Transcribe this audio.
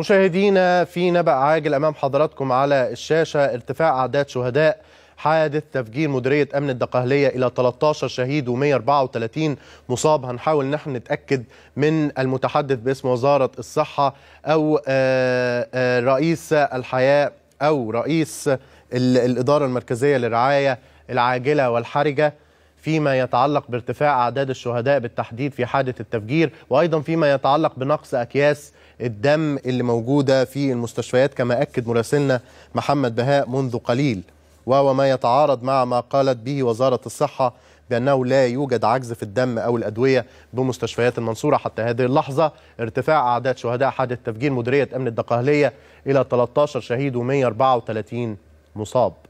مشاهدينا في نبأ عاجل أمام حضراتكم على الشاشة ارتفاع أعداد شهداء حادث تفجير مديرية أمن الدقهلية إلى 13 شهيد و134 مصاب هنحاول نحن نتأكد من المتحدث باسم وزارة الصحة أو آه، آه، رئيس الحياة أو رئيس الإدارة المركزية للرعاية العاجلة والحرجة فيما يتعلق بارتفاع أعداد الشهداء بالتحديد في حادث التفجير وأيضا فيما يتعلق بنقص أكياس الدم اللي موجودة في المستشفيات كما أكد مراسلنا محمد بهاء منذ قليل وهو ما يتعارض مع ما قالت به وزارة الصحة بأنه لا يوجد عجز في الدم أو الأدوية بمستشفيات المنصورة حتى هذه اللحظة ارتفاع أعداد شهداء حادث تفجير مديرية أمن الدقهلية إلى 13 شهيد و134 مصاب